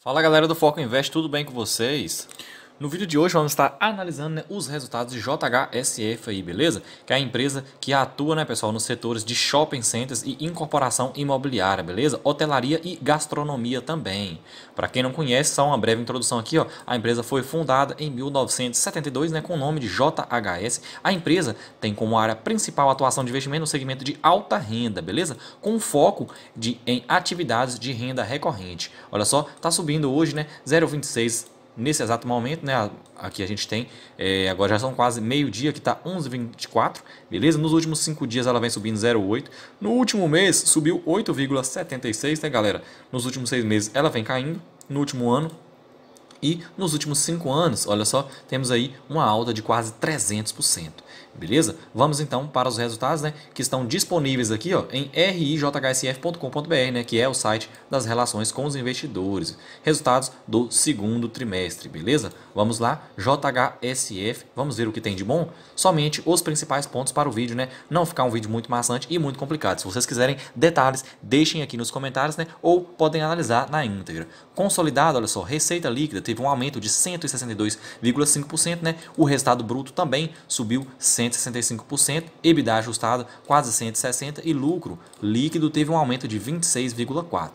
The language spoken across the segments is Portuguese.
Fala galera do Foco Invest, tudo bem com vocês? No vídeo de hoje vamos estar analisando né, os resultados de JHSF aí, beleza? Que é a empresa que atua, né, pessoal, nos setores de shopping centers e incorporação imobiliária, beleza? Hotelaria e gastronomia também. Para quem não conhece, só uma breve introdução aqui, ó. A empresa foi fundada em 1972, né, com o nome de JHS. A empresa tem como área principal atuação de investimento no segmento de alta renda, beleza? Com foco de, em atividades de renda recorrente. Olha só, tá subindo hoje, né, 0,26 nesse exato momento, né? Aqui a gente tem, é, agora já são quase meio-dia, que está 11,24, beleza? Nos últimos 5 dias ela vem subindo 0,8. No último mês subiu 8,76, né, galera? Nos últimos 6 meses ela vem caindo. No último ano, e nos últimos cinco anos, olha só, temos aí uma alta de quase 300%. Beleza? Vamos então para os resultados né, que estão disponíveis aqui ó, em rijsf.com.br, né, que é o site das relações com os investidores. Resultados do segundo trimestre, beleza? Vamos lá, JHSF, vamos ver o que tem de bom? Somente os principais pontos para o vídeo, né? Não ficar um vídeo muito maçante e muito complicado. Se vocês quiserem detalhes, deixem aqui nos comentários, né? Ou podem analisar na íntegra. Consolidado, olha só, receita líquida teve um aumento de 162,5%, né? O resultado bruto também subiu 100 165% EBITDA ajustado quase 160 e lucro líquido teve um aumento de 26,4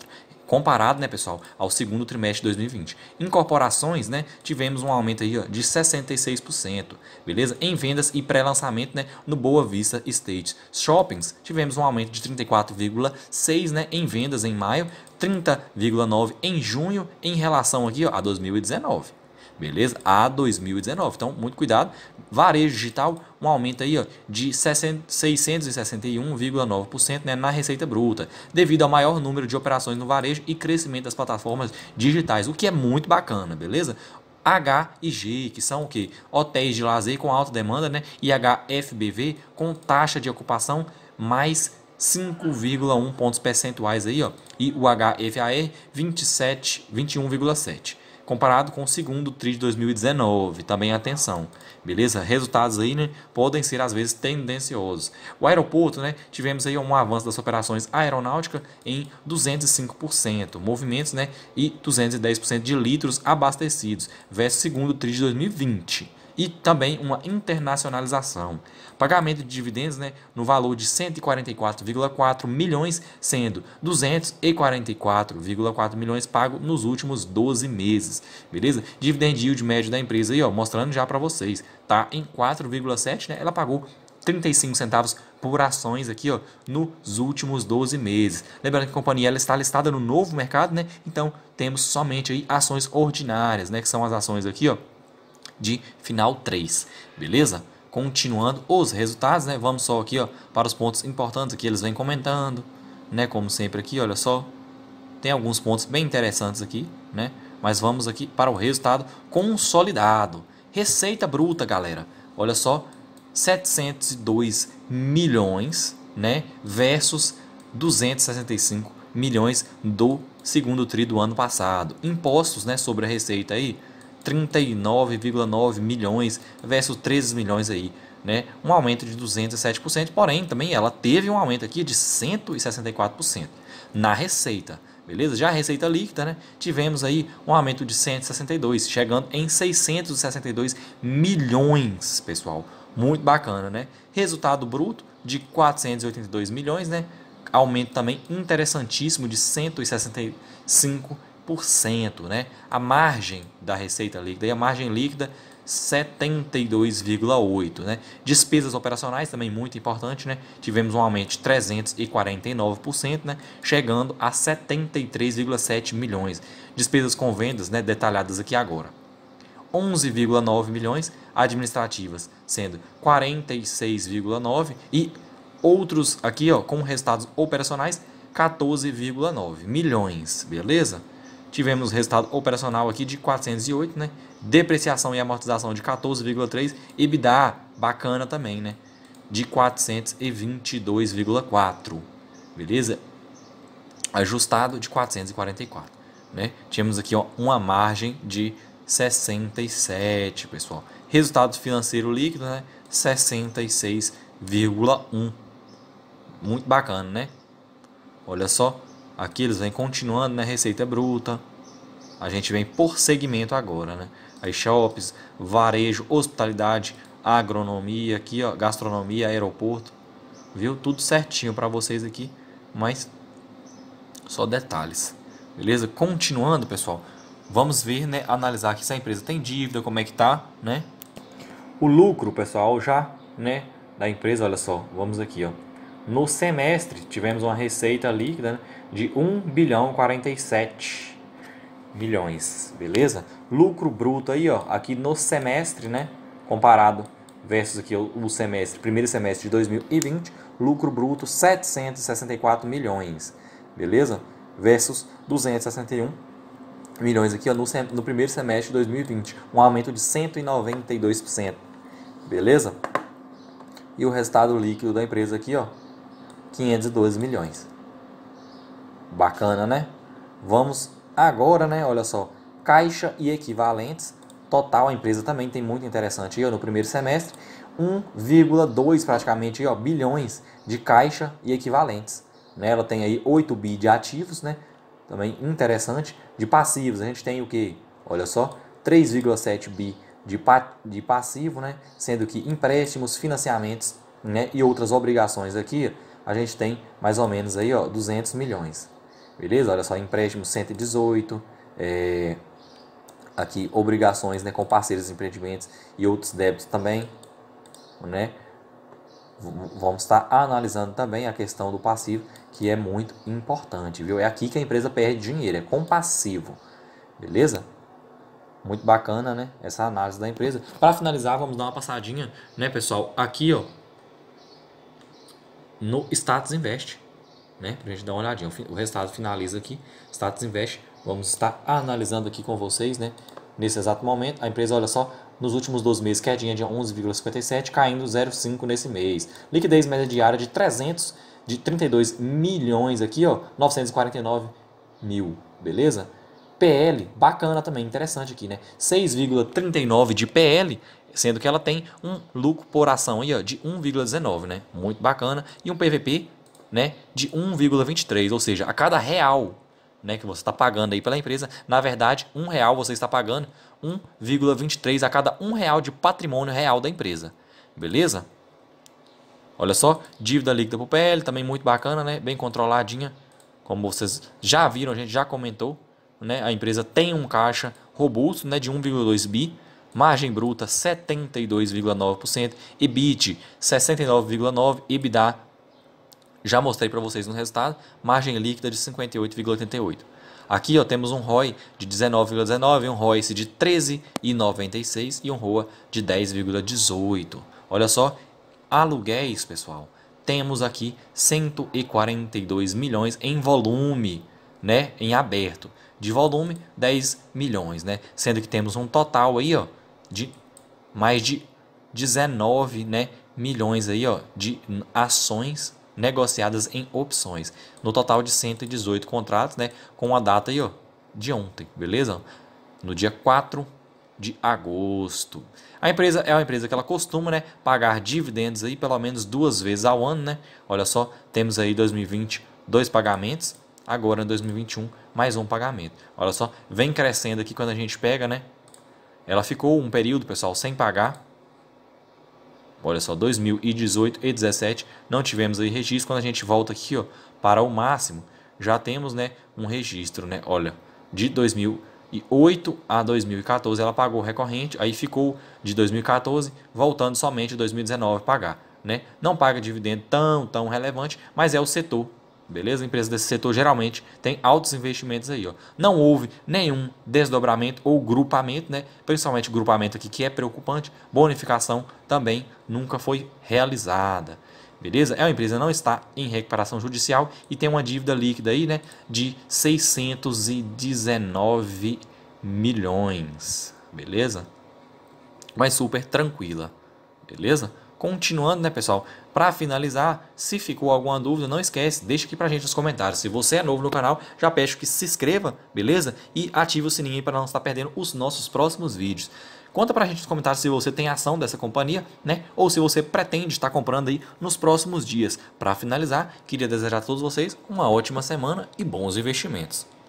comparado, né, pessoal, ao segundo trimestre de 2020. Incorporações, né, tivemos um aumento aí, ó, de 66%, beleza? Em vendas e pré-lançamento, né, no Boa Vista State Shoppings, tivemos um aumento de 34,6, né, em vendas em maio, 30,9 em junho em relação aqui, ó, a 2019 beleza? A 2019. Então, muito cuidado. Varejo digital, um aumento aí, ó, de 661,9% né, na receita bruta, devido ao maior número de operações no varejo e crescimento das plataformas digitais, o que é muito bacana, beleza? H e G, que são o que? Hotéis de lazer com alta demanda, né? E HFBV com taxa de ocupação mais 5,1 pontos percentuais aí, ó. E o HFAE 27, 21,7 comparado com o segundo TRI de 2019. Também atenção, beleza? Resultados aí né, podem ser às vezes tendenciosos. O aeroporto, né, tivemos aí um avanço das operações aeronáutica em 205%, movimentos, né, e 210% de litros abastecidos versus segundo TRI de 2020 e também uma internacionalização. Pagamento de dividendos né, no valor de 144,4 milhões, sendo 244,4 milhões pago nos últimos 12 meses, beleza? Dividend yield médio da empresa aí, ó, mostrando já para vocês, tá em 4,7, né? Ela pagou 35 centavos por ações aqui, ó, nos últimos 12 meses. Lembrando que a companhia ela está listada no novo mercado, né? Então, temos somente aí ações ordinárias, né, que são as ações aqui, ó, de final 3, beleza? Continuando os resultados, né? Vamos só aqui, ó, para os pontos importantes que eles vêm comentando, né? Como sempre aqui, olha só. Tem alguns pontos bem interessantes aqui, né? Mas vamos aqui para o resultado consolidado. Receita bruta, galera. Olha só, 702 milhões, né, versus 265 milhões do segundo tri do ano passado. Impostos, né, sobre a receita aí, 39,9 milhões versus 13 milhões aí, né? Um aumento de 207%, porém também ela teve um aumento aqui de 164% na receita. Beleza? Já a receita líquida, né? Tivemos aí um aumento de 162, chegando em 662 milhões, pessoal. Muito bacana, né? Resultado bruto de 482 milhões, né? Aumento também interessantíssimo de 165 cento, né? A margem da receita líquida e a margem líquida 72,8, né? Despesas operacionais também muito importante, né? Tivemos um aumento de 349%, né? Chegando a 73,7 milhões. Despesas com vendas, né, detalhadas aqui agora. 11,9 milhões administrativas, sendo 46,9 e outros aqui, ó, com resultados operacionais 14,9 milhões, beleza? Tivemos resultado operacional aqui de 408, né? Depreciação e amortização de 14,3, EBITDA bacana também, né? De 422,4. Beleza? Ajustado de 444, né? Tínhamos aqui ó, uma margem de 67, pessoal. Resultado financeiro líquido, né? 66,1. Muito bacana, né? Olha só, Aqui eles vêm continuando, né? Receita bruta. A gente vem por segmento agora, né? Aí shops, varejo, hospitalidade, agronomia, aqui ó, gastronomia, aeroporto. Viu? Tudo certinho para vocês aqui, mas só detalhes. Beleza? Continuando, pessoal. Vamos ver, né, analisar aqui se a empresa tem dívida, como é que tá, né? O lucro, pessoal, já, né, da empresa, olha só, vamos aqui, ó. No semestre, tivemos uma receita líquida né, de 1 bilhão 47 milhões, beleza? Lucro bruto aí, ó, aqui no semestre, né, comparado versus aqui o semestre, primeiro semestre de 2020, lucro bruto 764 milhões, beleza? Versus 261 milhões aqui ó, no, no primeiro semestre de 2020, um aumento de 192%, beleza? E o resultado líquido da empresa aqui, ó, 512 milhões. Bacana, né? Vamos agora, né? Olha só, caixa e equivalentes. Total, a empresa também tem muito interessante aí, ó, no primeiro semestre, 1,2 praticamente ó, bilhões de caixa e equivalentes. Né? Ela tem aí 8 bi de ativos, né? Também interessante. De passivos, a gente tem o que? Olha só, 3,7 bi de, pa de passivo, né? Sendo que empréstimos, financiamentos né? e outras obrigações aqui a gente tem mais ou menos aí, ó, 200 milhões. Beleza? Olha só, empréstimo 118, é, aqui obrigações né, com parceiros, empreendimentos e outros débitos também, né? Vamos estar tá analisando também a questão do passivo, que é muito importante, viu? É aqui que a empresa perde dinheiro, é com passivo, beleza? Muito bacana, né? Essa análise da empresa. Para finalizar, vamos dar uma passadinha, né, pessoal? Aqui, ó, no Status Invest, né? Para a gente dar uma olhadinha. O resultado finaliza aqui, Status Invest. Vamos estar analisando aqui com vocês, né? Nesse exato momento, a empresa, olha só, nos últimos 12 meses, quedinha de 11,57, caindo 0,5 nesse mês. Liquidez média diária de 300, de 32 milhões aqui, ó, 949 mil, beleza? PL, bacana também, interessante aqui, né? 6,39 de PL sendo que ela tem um lucro por ação aí, ó, de 1,19, né? Muito bacana. E um PVP, né, de 1,23, ou seja, a cada real né, que você está pagando aí pela empresa, na verdade, um real você está pagando 1,23 a cada um real de patrimônio real da empresa. Beleza? Olha só, dívida líquida para o PL, também muito bacana, né? Bem controladinha, como vocês já viram, a gente já comentou, né? A empresa tem um caixa robusto, né? De 1,2 bi, margem bruta 72,9%, EBIT 69,9%, EBITDA já mostrei para vocês no resultado, margem líquida de 58,88%. Aqui ó, temos um ROI de 19,19, ,19, um ROI de 13,96 e um ROA de 10,18. Olha só, aluguéis, pessoal. Temos aqui 142 milhões em volume, né, em aberto. De volume, 10 milhões, né? Sendo que temos um total aí, ó, de mais de 19 né, milhões aí, ó, de ações negociadas em opções, no total de 118 contratos, né, com a data aí, ó, de ontem, beleza? No dia 4 de agosto. A empresa é uma empresa que ela costuma, né, pagar dividendos aí pelo menos duas vezes ao ano, né? Olha só, temos aí 2020 dois pagamentos, agora em 2021 mais um pagamento. Olha só, vem crescendo aqui quando a gente pega, né, ela ficou um período, pessoal, sem pagar. Olha só, 2018 e 17 não tivemos aí registro. Quando a gente volta aqui, ó, para o máximo, já temos, né, um registro, né? Olha, de 2008 a 2014 ela pagou recorrente, aí ficou de 2014 voltando somente 2019 pagar, né? Não paga dividendo tão, tão relevante, mas é o setor Beleza? Empresas desse setor geralmente tem altos investimentos aí. Ó. Não houve nenhum desdobramento ou grupamento, né? principalmente grupamento aqui que é preocupante. Bonificação também nunca foi realizada. Beleza? É uma empresa não está em recuperação judicial e tem uma dívida líquida aí, né, de 619 milhões. Beleza? Mas super tranquila. Beleza? Continuando, né, pessoal? Para finalizar, se ficou alguma dúvida, não esquece, deixa aqui pra gente nos comentários. Se você é novo no canal, já peço que se inscreva, beleza? E ative o sininho para não estar perdendo os nossos próximos vídeos. Conta pra gente nos comentários se você tem ação dessa companhia, né? Ou se você pretende estar comprando aí nos próximos dias. Para finalizar, queria desejar a todos vocês uma ótima semana e bons investimentos.